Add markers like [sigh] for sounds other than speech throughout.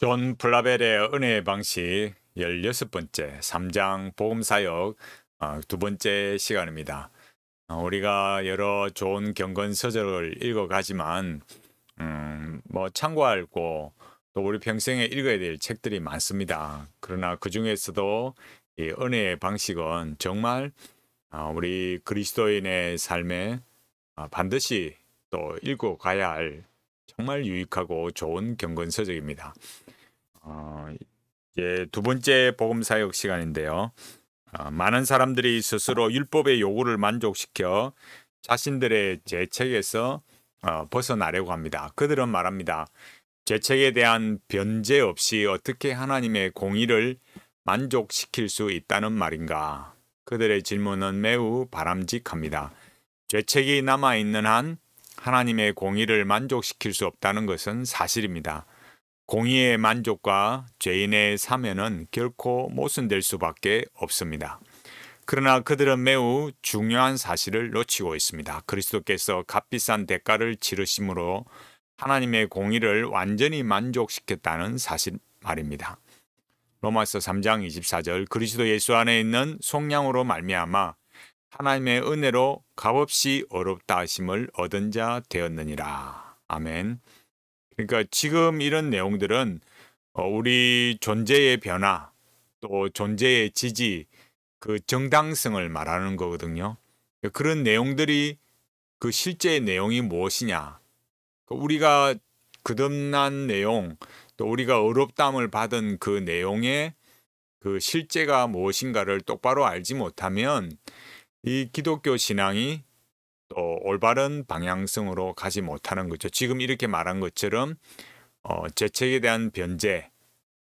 존 플라벨의 은혜의 방식 16번째 3장 보험사역 아, 두 번째 시간입니다. 아, 우리가 여러 좋은 경건서적을 읽어가지만 음, 뭐참고할고또 우리 평생에 읽어야 될 책들이 많습니다. 그러나 그 중에서도 이 은혜의 방식은 정말 아, 우리 그리스도인의 삶에 반드시 또 읽고 가야 할 정말 유익하고 좋은 경건서적입니다. 어, 이제 두 번째 복음 사역 시간인데요. 어, 많은 사람들이 스스로 율법의 요구를 만족시켜 자신들의 재책에서 어, 벗어나려고 합니다. 그들은 말합니다. 재책에 대한 변제 없이 어떻게 하나님의 공의를 만족시킬 수 있다는 말인가? 그들의 질문은 매우 바람직합니다. 죄책이 남아있는 한 하나님의 공의를 만족시킬 수 없다는 것은 사실입니다. 공의의 만족과 죄인의 사면은 결코 모순될 수밖에 없습니다. 그러나 그들은 매우 중요한 사실을 놓치고 있습니다. 그리스도께서 값비싼 대가를 치르심으로 하나님의 공의를 완전히 만족시켰다는 사실 말입니다. 로마서 3장 24절 그리스도 예수 안에 있는 속량으로 말미암아 하나님의 은혜로 값없이 어렵다 하심을 얻은 자 되었느니라. 아멘. 그러니까 지금 이런 내용들은 어, 우리 존재의 변화 또 존재의 지지 그 정당성을 말하는 거거든요. 그런 내용들이 그 실제 내용이 무엇이냐? 그 우리가 그듭난 내용 또 우리가 어렵담을 받은 그 내용의 그 실제가 무엇인가를 똑바로 알지 못하면 이 기독교 신앙이 또 올바른 방향성으로 가지 못하는 거죠. 지금 이렇게 말한 것처럼 어, 죄책에 대한 변제,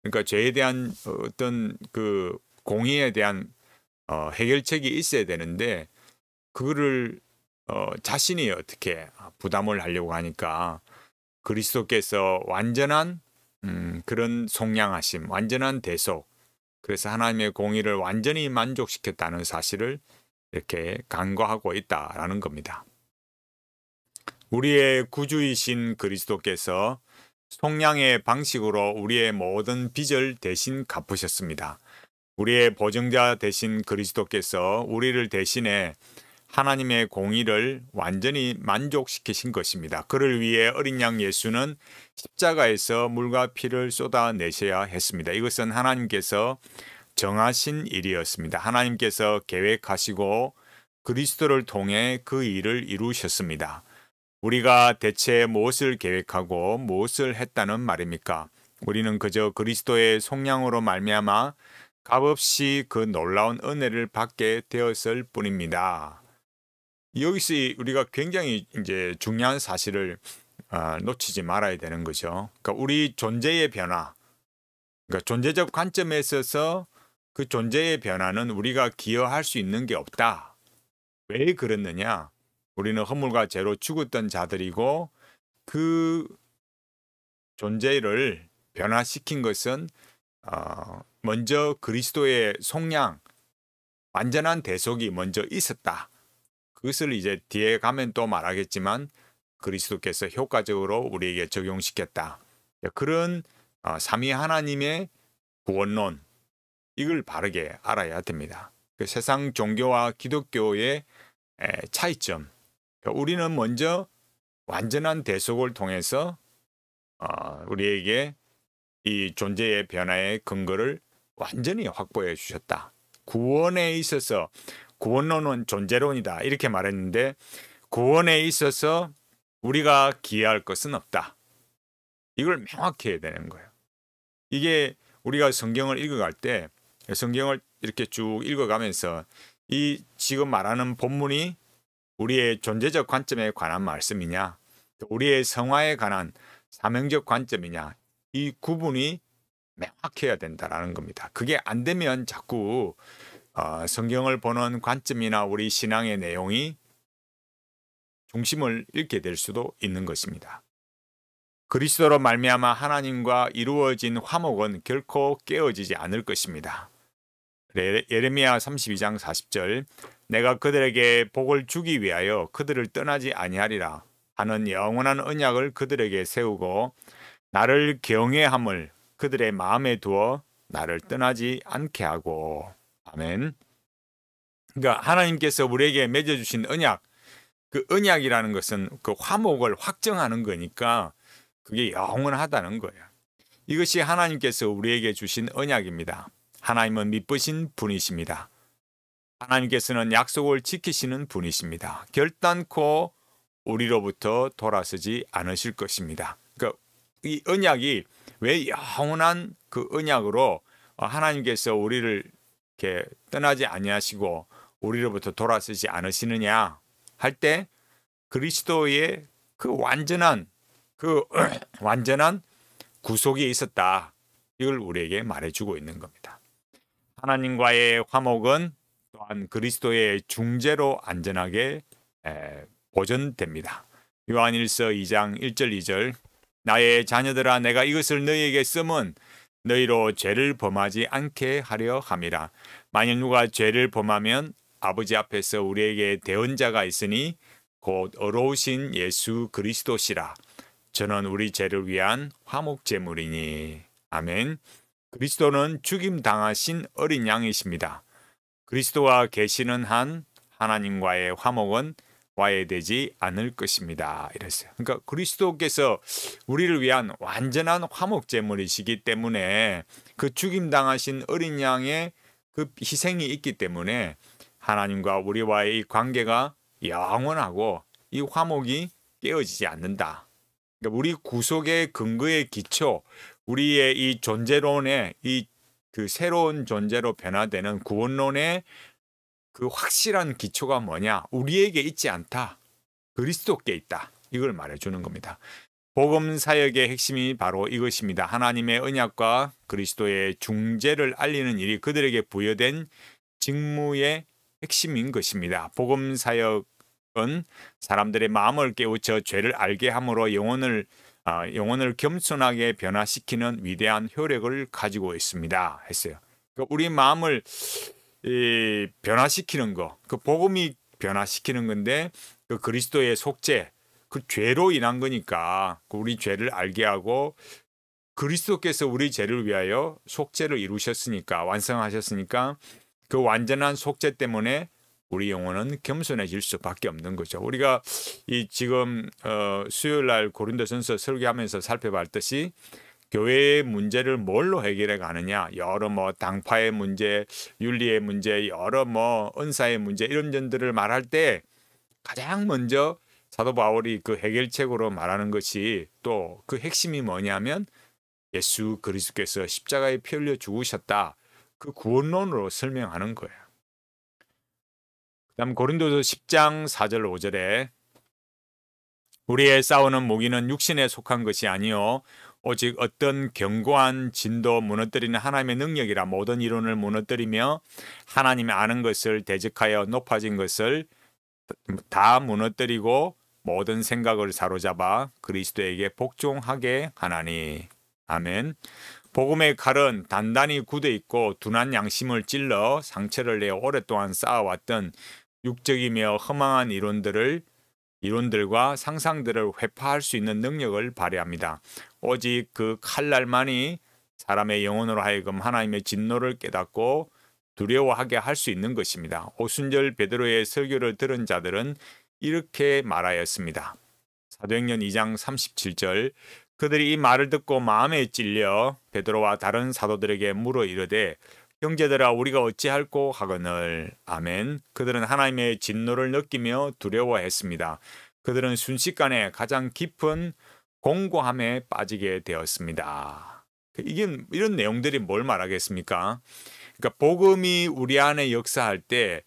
그러니까 죄에 대한 어떤 그 공의에 대한 어, 해결책이 있어야 되는데 그거를 어, 자신이 어떻게 부담을 하려고 하니까 그리스도께서 완전한 음, 그런 속량하심, 완전한 대속, 그래서 하나님의 공의를 완전히 만족시켰다는 사실을 이렇게 간과하고 있다라는 겁니다. 우리의 구주이신 그리스도께서 속량의 방식으로 우리의 모든 빚을 대신 갚으셨습니다. 우리의 보증자 대신 그리스도께서 우리를 대신해 하나님의 공의를 완전히 만족시키신 것입니다. 그를 위해 어린 양 예수는 십자가에서 물과 피를 쏟아내셔야 했습니다. 이것은 하나님께서 정하신 일이었습니다. 하나님께서 계획하시고 그리스도를 통해 그 일을 이루셨습니다. 우리가 대체 무엇을 계획하고 무엇을 했다는 말입니까? 우리는 그저 그리스도의 속량으로 말미암아 값없이 그 놀라운 은혜를 받게 되었을 뿐입니다. 여기서 우리가 굉장히 이제 중요한 사실을 어, 놓치지 말아야 되는 거죠. 그러니까 우리 존재의 변화, 그러니까 존재적 관점에 있어서 그 존재의 변화는 우리가 기여할 수 있는 게 없다. 왜 그랬느냐? 우리는 허물과 죄로 죽었던 자들이고 그 존재를 변화시킨 것은 어, 먼저 그리스도의 속량, 완전한 대속이 먼저 있었다. 그것을 이제 뒤에 가면 또 말하겠지만 그리스도께서 효과적으로 우리에게 적용시켰다. 그런 어, 삼위 하나님의 구원론, 이걸 바르게 알아야 됩니다. 그 세상 종교와 기독교의 차이점. 그 우리는 먼저 완전한 대속을 통해서 어, 우리에게 이 존재의 변화의 근거를 완전히 확보해 주셨다. 구원에 있어서 구원론은 존재론이다 이렇게 말했는데 구원에 있어서 우리가 기여할 것은 없다. 이걸 명확히 해야 되는 거예요. 이게 우리가 성경을 읽어갈 때 예, 성경을 이렇게 쭉 읽어가면서 이 지금 말하는 본문이 우리의 존재적 관점에 관한 말씀이냐, 우리의 성화에 관한 사명적 관점이냐, 이 구분이 명확해야 된다라는 겁니다. 그게 안 되면 자꾸 어, 성경을 보는 관점이나 우리 신앙의 내용이 중심을 잃게 될 수도 있는 것입니다. 그리스도로 말미암아 하나님과 이루어진 화목은 결코 깨어지지 않을 것입니다. 예레미야 32장 40절 내가 그들에게 복을 주기 위하여 그들을 떠나지 아니하리라 하는 영원한 언약을 그들에게 세우고 나를 경외함을 그들의 마음에 두어 나를 떠나지 않게 하고 아멘. 그러니까 하나님께서 우리에게 맺어 주신 언약 그 언약이라는 것은 그 화목을 확정하는 거니까 그게 영원하다는 거예요. 이것이 하나님께서 우리에게 주신 언약입니다. 하나님은 미쁘신 분이십니다. 하나님께서는 약속을 지키시는 분이십니다. 결단코 우리로부터 돌아서지 않으실 것입니다. 그러니까 이 언약이 왜 영원한 그 언약으로 하나님께서 우리를 이렇게 떠나지 아니하시고 우리로부터 돌아서지 않으시느냐 할 때 그리스도의 그 완전한 그 [clears throat] 완전한 구속이 있었다. 이걸 우리에게 말해주고 있는 겁니다. 하나님과의 화목은 또한 그리스도의 중재로 안전하게 보존됩니다. 요한일서 2장 1절 2절 나의 자녀들아 내가 이것을 너희에게 쓰면 너희로 죄를 범하지 않게 하려 함이라. 만일 누가 죄를 범하면 아버지 앞에서 우리에게 대언자가 있으니 곧 어로우신 예수 그리스도시라. 저는 우리 죄를 위한 화목 제물이니. 아멘. 그리스도는 죽임 당하신 어린 양이십니다. 그리스도와 계시는 한 하나님과의 화목은 와해되지 않을 것입니다. 이랬어요. 그러니까 그리스도께서 우리를 위한 완전한 화목 제물이시기 때문에 그 죽임 당하신 어린 양의 그 희생이 있기 때문에 하나님과 우리와의 이 관계가 영원하고 이 화목이 깨어지지 않는다. 그러니까 우리 구속의 근거의 기초, 우리의 이 존재론의 이 그 새로운 존재로 변화되는 구원론의 그 확실한 기초가 뭐냐? 우리에게 있지 않다. 그리스도께 있다. 이걸 말해주는 겁니다. 복음 사역의 핵심이 바로 이것입니다. 하나님의 언약과 그리스도의 중재를 알리는 일이 그들에게 부여된 직무의 핵심인 것입니다. 복음 사역은 사람들의 마음을 깨우쳐 죄를 알게 함으로 영혼을 아, 영혼을 겸손하게 변화시키는 위대한 효력을 가지고 있습니다. 했어요. 그러니까 우리 마음을 이, 변화시키는 거, 그 복음이 변화시키는 건데 그 그리스도의 속죄, 그 죄로 인한 거니까 그 우리 죄를 알게 하고 그리스도께서 우리 죄를 위하여 속죄를 이루셨으니까 완성하셨으니까 그 완전한 속죄 때문에 우리 영혼은 겸손해질 수밖에 없는 거죠. 우리가 이 지금 어 수요일 날 고린도전서 설교하면서 살펴봤듯이 교회의 문제를 뭘로 해결해 가느냐 여러 뭐 당파의 문제, 윤리의 문제, 여러 뭐 은사의 문제 이런 점들을 말할 때 가장 먼저 사도 바울이 그 해결책으로 말하는 것이 또 그 핵심이 뭐냐면 예수 그리스도께서 십자가에 피 흘려 죽으셨다 그 구원론으로 설명하는 거예요. 다음 고린도서 10장 4절 5절에 우리의 싸우는 무기는 육신에 속한 것이 아니요 오직 어떤 견고한 진도 무너뜨리는 하나님의 능력이라 모든 이론을 무너뜨리며 하나님의 아는 것을 대적하여 높아진 것을 다 무너뜨리고 모든 생각을 사로잡아 그리스도에게 복종하게 하나니 아멘 복음의 칼은 단단히 굳어 있고 둔한 양심을 찔러 상처를 내어 오랫동안 쌓아왔던 육적이며 허망한 이론들을 이론들과 상상들을 회파할 수 있는 능력을 발휘합니다. 오직 그 칼날만이 사람의 영혼으로 하여금 하나님의 진노를 깨닫고 두려워하게 할 수 있는 것입니다. 오순절 베드로의 설교를 들은 자들은 이렇게 말하였습니다. 사도행전 2장 37절 그들이 이 말을 듣고 마음에 찔려 베드로와 다른 사도들에게 물어 이르되 형제들아 우리가 어찌할꼬 하거늘 아멘. 그들은 하나님의 진노를 느끼며 두려워했습니다. 그들은 순식간에 가장 깊은 공고함에 빠지게 되었습니다. 그, 이게 이런 내용들이 뭘 말하겠습니까? 그러니까 복음이 우리 안에 역사할 때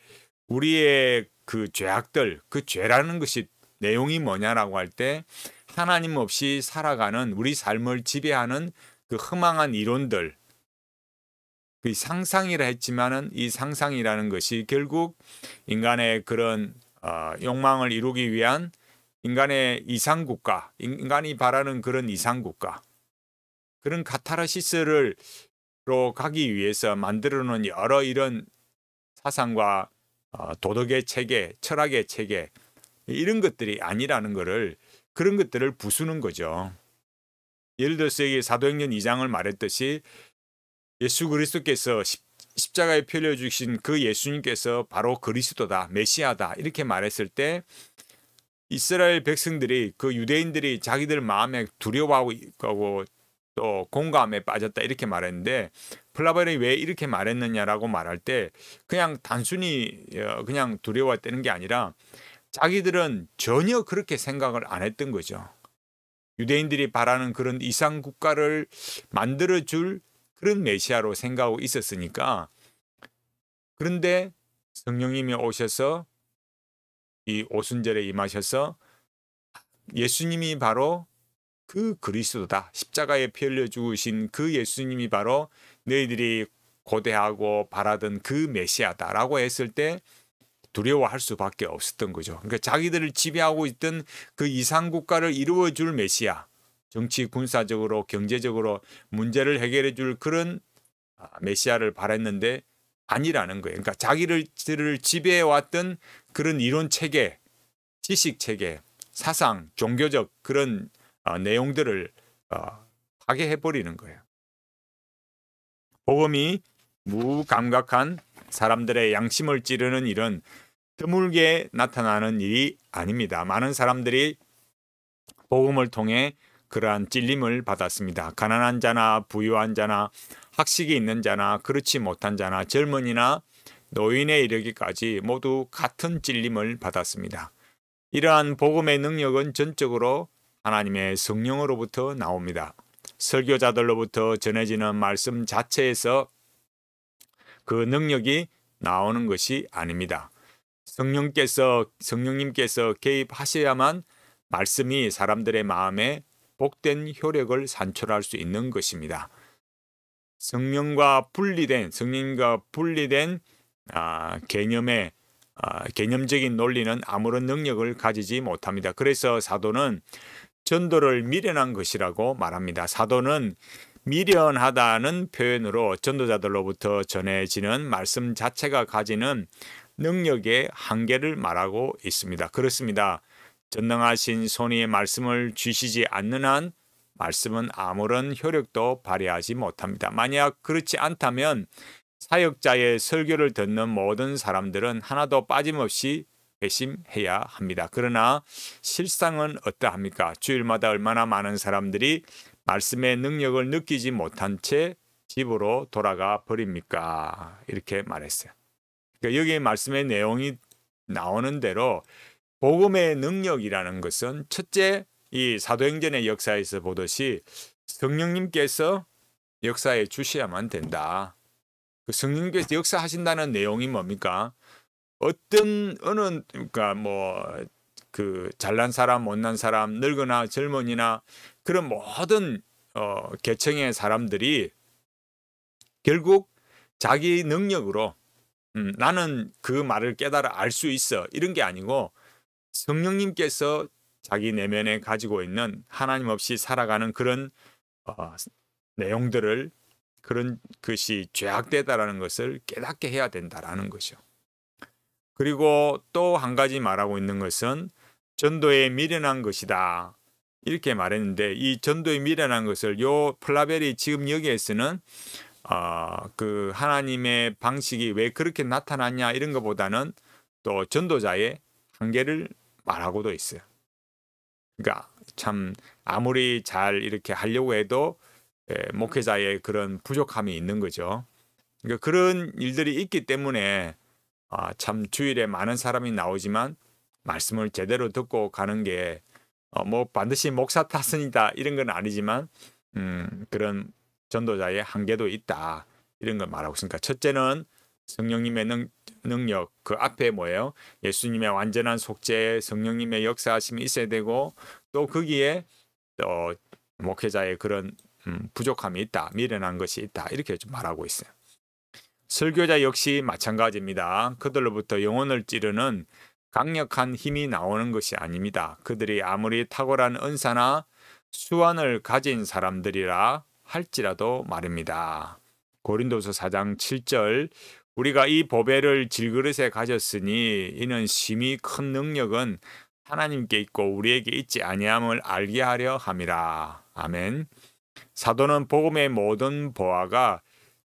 우리의 그 죄악들, 그 죄라는 것이 내용이 뭐냐라고 할 때 하나님 없이 살아가는 우리 삶을 지배하는 그 허망한 이론들, 그 상상이라 했지만은 이 상상이라는 것이 결국 인간의 그런 어, 욕망을 이루기 위한 인간의 이상 국가, 인간이 바라는 그런 이상 국가 그런 카타르시스를로 가기 위해서 만들어 놓은 여러 이런 사상과 어, 도덕의 체계, 철학의 체계 이런 것들이 아니라는 것을 그런 것들을 부수는 거죠. 예를 들어서 여기 사도행전 2장을 말했듯이 예수 그리스도께서 십자가에 펴려 주신 그 예수님께서 바로 그리스도다, 메시아다 이렇게 말했을 때 이스라엘 백성들이 그 유대인들이 자기들 마음에 두려워하고 또 공감에 빠졌다 이렇게 말했는데 플라벨이왜 이렇게 말했느냐라고 말할 때 그냥 단순히 어, 그냥 두려워했다는 게 아니라 자기들은 전혀 그렇게 생각을 안 했던 거죠. 유대인들이 바라는 그런 이상 국가를 만들어 줄 그런 메시아로 생각하고 있었으니까 그런데 성령님이 오셔서 이 오순절에 임하셔서 예수님이 바로 그 그리스도다. 십자가에 피 흘려 죽으신 그 예수님이 바로 너희들이 고대하고 바라던 그 메시아다라고 했을 때 두려워할 수밖에 없었던 거죠. 그러니까 자기들을 지배하고 있던 그 이상 국가를 이루어 줄 메시아. 정치 군사적으로 경제적으로 문제를 해결해 줄 그런 아, 메시아를 바랬는데 아니라는 거예요. 그러니까 자기를 지배해 왔던 그런 이론 체계, 지식 체계, 사상, 종교적 그런 어, 내용들을 어, 파괴해 버리는 거예요. 복음이 무감각한 사람들의 양심을 찌르는 일은 드물게 나타나는 일이 아닙니다. 많은 사람들이 복음을 통해 그러한 찔림을 받았습니다. 가난한 자나 부유한 자나 학식이 있는 자나 그렇지 못한 자나 젊은이나 노인에 이르기까지 모두 같은 찔림을 받았습니다. 이러한 복음의 능력은 전적으로 하나님의 성령으로부터 나옵니다. 설교자들로부터 전해지는 말씀 자체에서 그 능력이 나오는 것이 아닙니다. 성령께서 성령님께서 개입하셔야만 말씀이 사람들의 마음에 복된 효력을 산출할 수 있는 것입니다. 성령과 분리된 성령과 분리된 아, 개념의 아, 개념적인 논리는 아무런 능력을 가지지 못합니다. 그래서 사도는 전도를 미련한 것이라고 말합니다. 사도는 미련하다는 표현으로 전도자들로부터 전해지는 말씀 자체가 가지는 능력의 한계를 말하고 있습니다. 그렇습니다. 전능하신 손이 말씀을 주시지 않는 한 말씀은 아무런 효력도 발휘하지 못합니다. 만약 그렇지 않다면 사역자의 설교를 듣는 모든 사람들은 하나도 빠짐없이 회심해야 합니다. 그러나 실상은 어떠합니까? 주일마다 얼마나 많은 사람들이 말씀의 능력을 느끼지 못한 채 집으로 돌아가 버립니까? 이렇게 말했어요. 그러니까 여기 말씀의 내용이 나오는 대로 복음의 능력이라는 것은 첫째 이 사도행전의 역사에서 보듯이 성령님께서 역사에 주셔야만 된다. 그 성령님께서 역사하신다는 내용이 뭡니까? 어떤 어느 그러니까 뭐 그 잘난 사람 못난 사람 늙으나 젊은이나 그런 모든 어, 계층의 사람들이 결국 자기 능력으로 음, 나는 그 말을 깨달아 알 수 있어 이런 게 아니고 성령님께서 자기 내면에 가지고 있는 하나님 없이 살아가는 그런 어, 내용들을 그런 것이 죄악되다라는 것을 깨닫게 해야 된다라는 이죠 그리고 또 한 가지 말하고 있는 것은 전도에 미련한 것이다. 이렇게 말했는데 이 전도에 미련한 것을 요 플라벨이 지금 여기에서는 어, 그 하나님의 방식이 왜 그렇게 나타났냐 이런 것보다는 또 전도자의 한계를 말하고도 있어요. 그러니까 참 아무리 잘 이렇게 하려고 해도 예, 목회자의 그런 부족함이 있는 거죠. 그러니까 그런 일들이 있기 때문에 아, 참 주일에 많은 사람이 나오지만 말씀을 제대로 듣고 가는 게뭐 어, 반드시 목사 탓은이다 이런 건 아니지만 음, 그런 전도자의 한계도 있다 이런 걸 말하고 있으니까 첫째는 성령님의 능, 능력 그 앞에 뭐예요? 예수님의 완전한 속죄, 성령님의 역사심이 하 있어야 되고 또 거기에 또 목회자의 그런 음, 부족함이 있다, 미련한 것이 있다 이렇게 좀 말하고 있어요. 설교자 역시 마찬가지입니다. 그들로부터 영혼을 찌르는 강력한 힘이 나오는 것이 아닙니다. 그들이 아무리 탁월한 은사나 수완을 가진 사람들이라 할지라도 말입니다. 고린도서 4장 7절 우리가 이 보배를 질그릇에 가졌으니 이는 심히 큰 능력은 하나님께 있고 우리에게 있지 아니함을 알게 하려 함이라. 아멘. 사도는 복음의 모든 보화가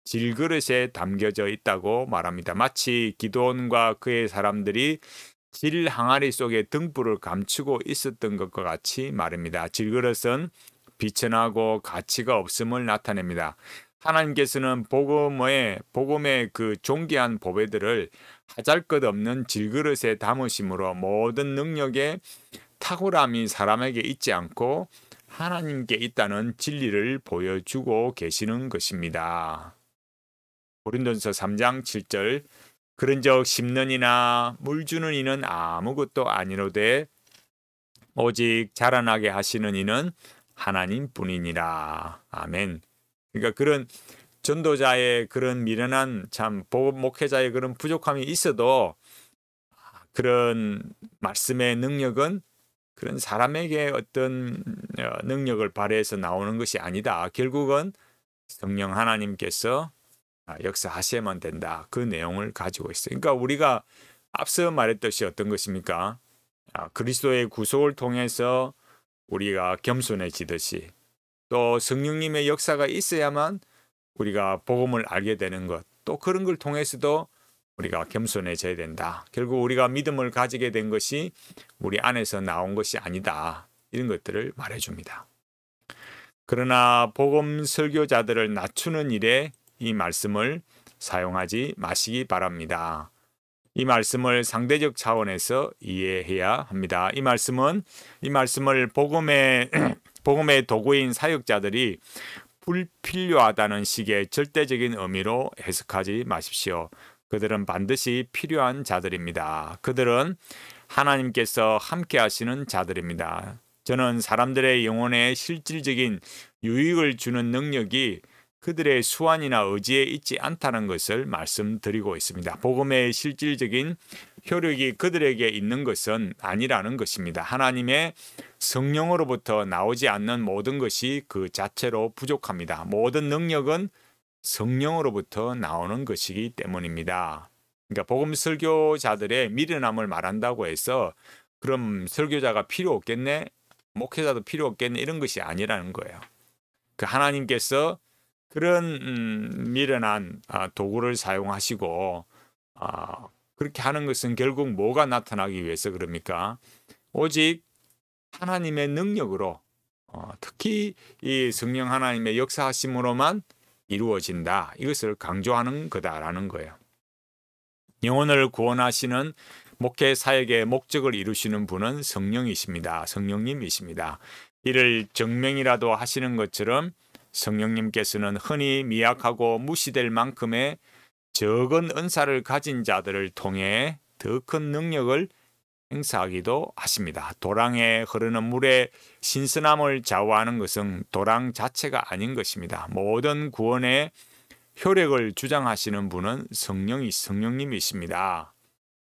질그릇에 담겨져 있다고 말합니다. 마치 기도원과 그의 사람들이 질 항아리 속에 등불을 감추고 있었던 것과 같이 말입니다. 질그릇은 비천하고 가치가 없음을 나타냅니다. 하나님께서는 복음의 복음의 그 존귀한 보배들을 하잘것없는 질그릇에 담으심으로 모든 능력의 탁월함이 사람에게 있지 않고 하나님께 있다는 진리를 보여주고 계시는 것입니다. 고린도서 3장 7절 그런즉 심는 이나 물 주는 이는 아무것도 아니로되 오직 자라나게 하시는 이는 하나님뿐이니라. 아멘. 그러니까 그런 전도자의 그런 미련한 참 목회자의 그런 부족함이 있어도 그런 말씀의 능력은 그런 사람에게 어떤 어, 능력을 발휘해서 나오는 것이 아니다. 결국은 성령 하나님께서 아, 역사하셔야만 된다. 그 내용을 가지고 있어요. 그러니까 우리가 앞서 말했듯이 어떤 것입니까? 아, 그리스도의 구속을 통해서 우리가 겸손해지듯이 또 성령님의 역사가 있어야만 우리가 복음을 알게 되는 것, 또 그런 걸 통해서도 우리가 겸손해져야 된다. 결국 우리가 믿음을 가지게 된 것이 우리 안에서 나온 것이 아니다. 이런 것들을 말해줍니다. 그러나 복음 설교자들을 낮추는 일에 이 말씀을 사용하지 마시기 바랍니다. 이 말씀을 상대적 차원에서 이해해야 합니다. 이 말씀은 이 말씀을 복음의 [clears throat] 복음의 도구인 사역자들이 불필요하다는 식의 절대적인 의미로 해석하지 마십시오. 그들은 반드시 필요한 자들입니다. 그들은 하나님께서 함께 하시는 자들입니다. 저는 사람들의 영혼에 실질적인 유익을 주는 능력이 그들의 수완이나 의지에 있지 않다는 것을 말씀드리고 있습니다. 복음의 실질적인 효력이 그들에게 있는 것은 아니라는 것입니다. 하나님의 성령으로부터 나오지 않는 모든 것이 그 자체로 부족합니다. 모든 능력은 성령으로부터 나오는 것이기 때문입니다. 그러니까 복음 설교자들의 미련함을 말한다고 해서 그럼 설교자가 필요 없겠네? 목회자도 필요 없겠네? 이런 것이 아니라는 거예요. 그 하나님께서 그런 음, 미련한 아, 도구를 사용하시고 어, 그렇게 하는 것은 결국 뭐가 나타나기 위해서 그럽니까? 오직 하나님의 능력으로 어, 특히 이 성령 하나님의 역사하심으로만 이루어진다. 이것을 강조하는 거다라는 거예요. 영혼을 구원하시는 목회 사역의 목적을 이루시는 분은 성령이십니다. 성령님이십니다. 이를 증명이라도 하시는 것처럼 성령님께서는 흔히 미약하고 무시될 만큼의 적은 은사를 가진 자들을 통해 더 큰 능력을 행사하기도 하십니다. 도랑에 흐르는 물의 신선함을 좌우하는 것은 도랑 자체가 아닌 것입니다. 모든 구원의 효력을 주장하시는 분은 성령이 성령님이십니다.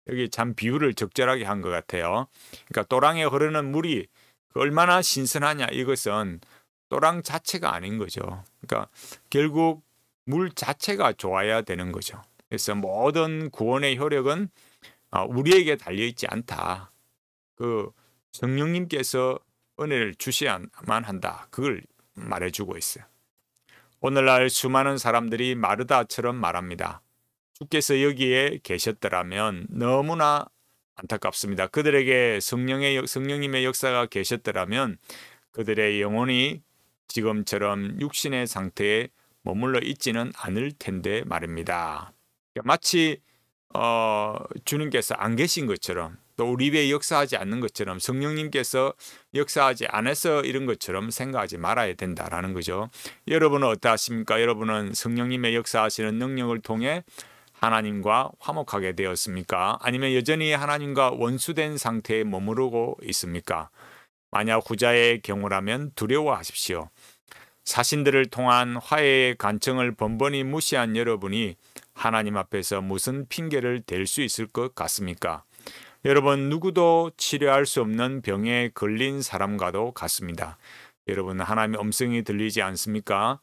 여기 참 비유를 적절하게 한 것 같아요. 그러니까 도랑에 흐르는 물이 그 얼마나 신선하냐 이것은 또랑 자체가 아닌 거죠. 그러니까 결국 물 자체가 좋아야 되는 거죠. 그래서 모든 뭐 구원의 효력은 어, 우리에게 달려 있지 않다. 그 성령님께서 은혜를 주셔야만 한다. 그걸 말해주고 있어요. 오늘날 수많은 사람들이 마르다처럼 말합니다. 주께서 여기에 계셨더라면 너무나 안타깝습니다. 그들에게 성령의 성령님의 역사가 계셨더라면 그들의 영혼이 지금처럼 육신의 상태에 머물러 있지는 않을 텐데 말입니다. 그러니까 마치 어, 주님께서 안 계신 것처럼 또 우리 위에 역사하지 않는 것처럼 성령님께서 역사하지 않아서 이런 것처럼 생각하지 말아야 된다라는 거죠. 여러분은 어떠하십니까? 여러분은 성령님의 역사하시는 능력을 통해 하나님과 화목하게 되었습니까? 아니면 여전히 하나님과 원수된 상태에 머무르고 있습니까? 만약 후자의 경우라면 두려워하십시오. 자신들을 통한 화해의 간청을 번번이 무시한 여러분이 하나님 앞에서 무슨 핑계를 댈 수 있을 것 같습니까? 여러분 누구도 치료할 수 없는 병에 걸린 사람과도 같습니다. 여러분 하나님의 음성이 들리지 않습니까?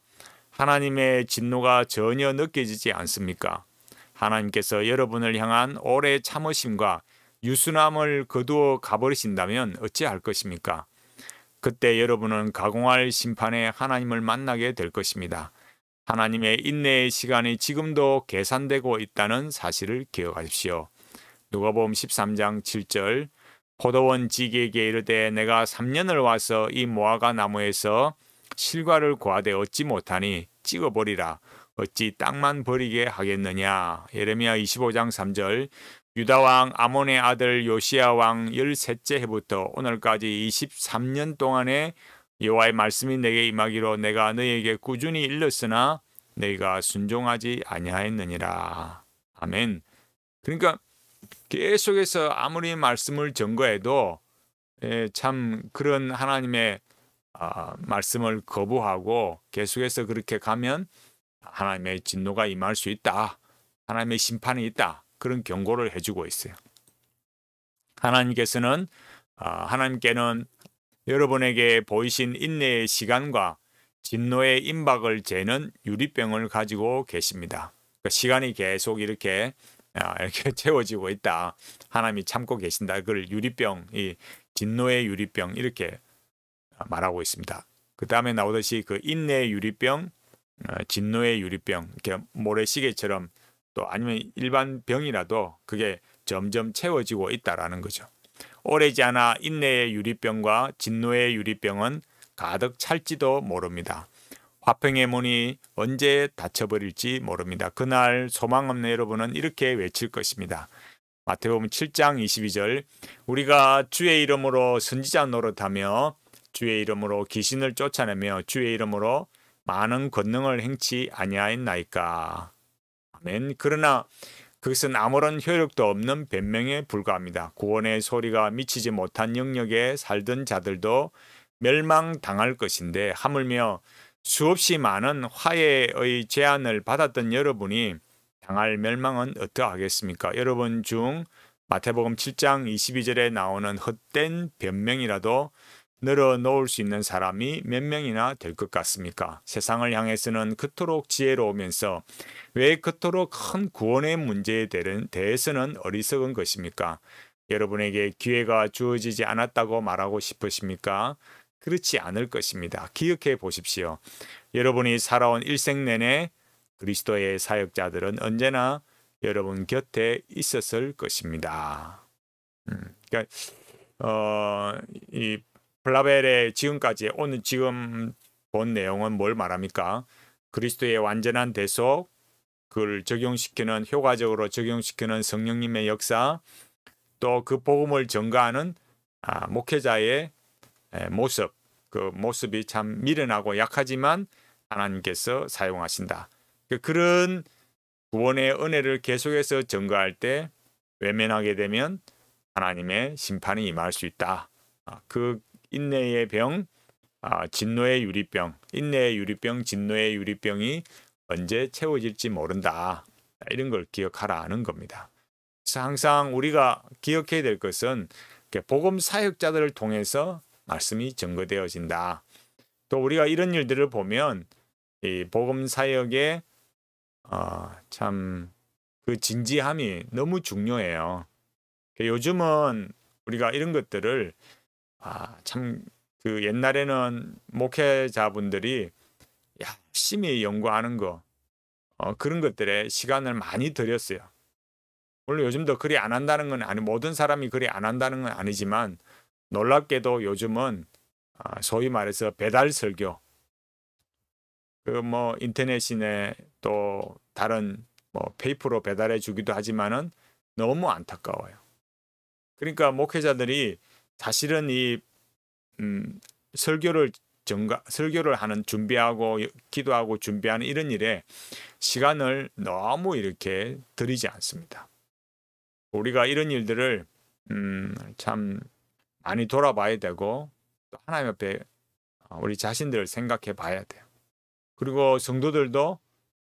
하나님의 진노가 전혀 느껴지지 않습니까? 하나님께서 여러분을 향한 오래 참으심과 유순함을 거두어 가버리신다면 어찌할 것입니까? 그때 여러분은 가공할 심판의 하나님을 만나게 될 것입니다. 하나님의 인내의 시간이 지금도 계산되고 있다는 사실을 기억하십시오. 누가복음 13장 7절 포도원 지기에게 이르되 내가 3년을 와서 이 모아가 나무에서 실과를 구하되 얻지 못하니 찍어버리라 어찌 땅만 버리게 하겠느냐 예레미야 25장 3절 유다 왕 아몬의 아들 요시야 왕 열셋째 해부터 오늘까지 23년 동안에 여호와의 말씀이 내게 임하기로 내가 너에게 꾸준히 일렀으나 너희가 순종하지 아니하였느니라. 아멘. 그러니까 계속해서 아무리 말씀을 전거해도 예, 참 그런 하나님의 아, 말씀을 거부하고 계속해서 그렇게 가면 하나님의 진노가 임할 수 있다. 하나님의 심판이 있다. 그런 경고를 해주고 있어요. 하나님께서는 아, 하나님께는 여러분에게 보이신 인내의 시간과 진노의 임박을 재는 유리병을 가지고 계십니다. 그 시간이 계속 이렇게 아, 이렇게 [laughs] 채워지고 있다. 하나님이 참고 계신다. 그걸 유리병, 이 진노의 유리병 이렇게 말하고 있습니다. 그 다음에 나오듯이 그 인내의 유리병, 어, 진노의 유리병 이렇게 모래시계처럼 또 아니면 일반 병이라도 그게 점점 채워지고 있다라는 거죠. 오래지 않아 인내의 유리병과 진노의 유리병은 가득 찰지도 모릅니다. 화평의 문이 언제 닫혀버릴지 모릅니다. 그날 소망 없는 여러분은 이렇게 외칠 것입니다. 마태복음 7장 22절 우리가 주의 이름으로 선지자 노릇하며 주의 이름으로 귀신을 쫓아내며 주의 이름으로 많은 권능을 행치 아니하였나이까 아멘. 그러나 그것은 아무런 효력도 없는 변명에 불과합니다. 구원의 소리가 미치지 못한 영역에 살던 자들도 멸망당할 것인데 하물며 수없이 많은 화해의 제안을 받았던 여러분이 당할 멸망은 어떠하겠습니까? 여러분 중 마태복음 7장 22절에 나오는 헛된 변명이라도 늘어놓을 수 있는 사람이 몇 명이나 될 것 같습니까? 세상을 향해서는 그토록 지혜로우면서 왜 그토록 큰 구원의 문제에 대해서는 어리석은 것입니까? 여러분에게 기회가 주어지지 않았다고 말하고 싶으십니까? 그렇지 않을 것입니다. 기억해 보십시오. 여러분이 살아온 일생 내내 그리스도의 사역자들은 언제나 여러분 곁에 있었을 것입니다. 음, 그러니까 어, 이 플라벨의 지금까지 오늘 지금 본 내용은 뭘 말합니까? 그리스도의 완전한 대속, 그걸 적용시키는 효과적으로 적용시키는 성령님의 역사, 또 그 복음을 전가하는 아, 목회자의 모습, 그 모습이 참 미련하고 약하지만 하나님께서 사용하신다. 그 그런 구원의 은혜를 계속해서 전가할 때 외면하게 되면 하나님의 심판이 임할 수 있다. 아, 그 인내의 병, 아, 진노의 유리병, 인내의 유리병, 진노의 유리병이 언제 채워질지 모른다. 이런 걸 기억하라 하는 겁니다. 그래서 항상 우리가 기억해야 될 것은 복음 사역자들을 통해서 말씀이 증거되어진다또 우리가 이런 일들을 보면 이 복음 사역의 어, 참그 진지함이 너무 중요해요. 요즘은 우리가 이런 것들을 아참 그 옛날에는 목회자분들이 열심히 연구하는 거 어, 그런 것들에 시간을 많이 들였어요. 물론 요즘도 그리 안 한다는 건 아니 모든 사람이 그리 안 한다는 건 아니지만 놀랍게도 요즘은 아, 소위 말해서 배달 설교 그 뭐 인터넷이네 또 다른 뭐페이퍼로 배달해 주기도 하지만은 너무 안타까워요. 그러니까 목회자들이 사실은 이 음, 설교를 정가 설교를 하는 준비하고 기도하고 준비하는 이런 일에 시간을 너무 이렇게 들이지 않습니다. 우리가 이런 일들을 음, 참 많이 돌아봐야 되고 또 하나님 앞에 우리 자신들을 생각해 봐야 돼요. 그리고 성도들도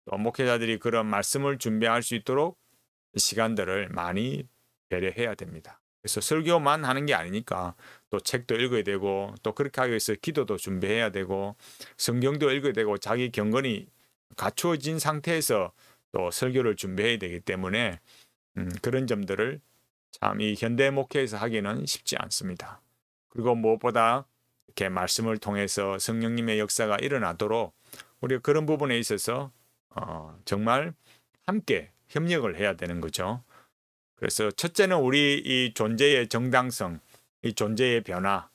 또 목회자들이 그런 말씀을 준비할 수 있도록 시간들을 많이 배려해야 됩니다. 그래서 설교만 하는 게 아니니까 또 책도 읽어야 되고 또 그렇게 하기 위해서 기도도 준비해야 되고 성경도 읽어야 되고 자기 경건이 갖추어진 상태에서 또 설교를 준비해야 되기 때문에 음, 그런 점들을 참 이 현대 목회에서 하기는 쉽지 않습니다. 그리고 무엇보다 이렇게 말씀을 통해서 성령님의 역사가 일어나도록 우리가 그런 부분에 있어서 어, 정말 함께 협력을 해야 되는 거죠. 그래서 첫째는 우리 이 존재의 정당성, 이 존재의 변화,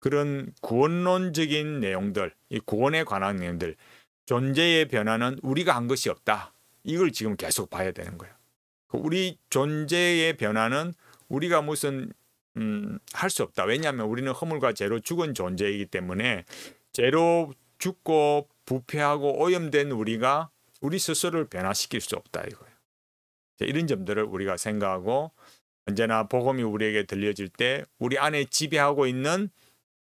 그런 구원론적인 내용들, 이 구원에 관한 내용들, 존재의 변화는 우리가 한 것이 없다. 이걸 지금 계속 봐야 되는 거예요. 그 우리 존재의 변화는 우리가 무슨 음, 할 수 없다. 왜냐하면 우리는 허물과 죄로 죽은 존재이기 때문에 죄로 죽고 부패하고 오염된 우리가 우리 스스로를 변화시킬 수 없다 이거예요. 이런 점들을 우리가 생각하고 언제나 복음이 우리에게 들려질 때 우리 안에 지배하고 있는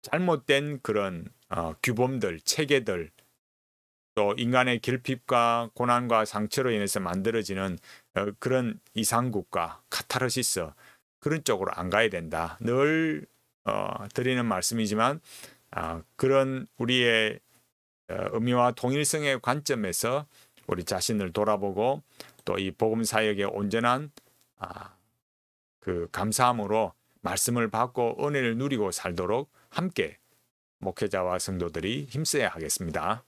잘못된 그런 어, 규범들, 체계들 또 인간의 결핍과 고난과 상처로 인해서 만들어지는 어, 그런 이상국과 카타르시스 그런 쪽으로 안 가야 된다. 늘 어, 드리는 말씀이지만 아, 그런 우리의 어, 의미와 동일성의 관점에서 우리 자신을 돌아보고 또이 복음 사역의 온전한 아, 그 감사함으로 말씀을 받고 은혜를 누리고 살도록 함께 목회자와 성도들이 힘써야 하겠습니다.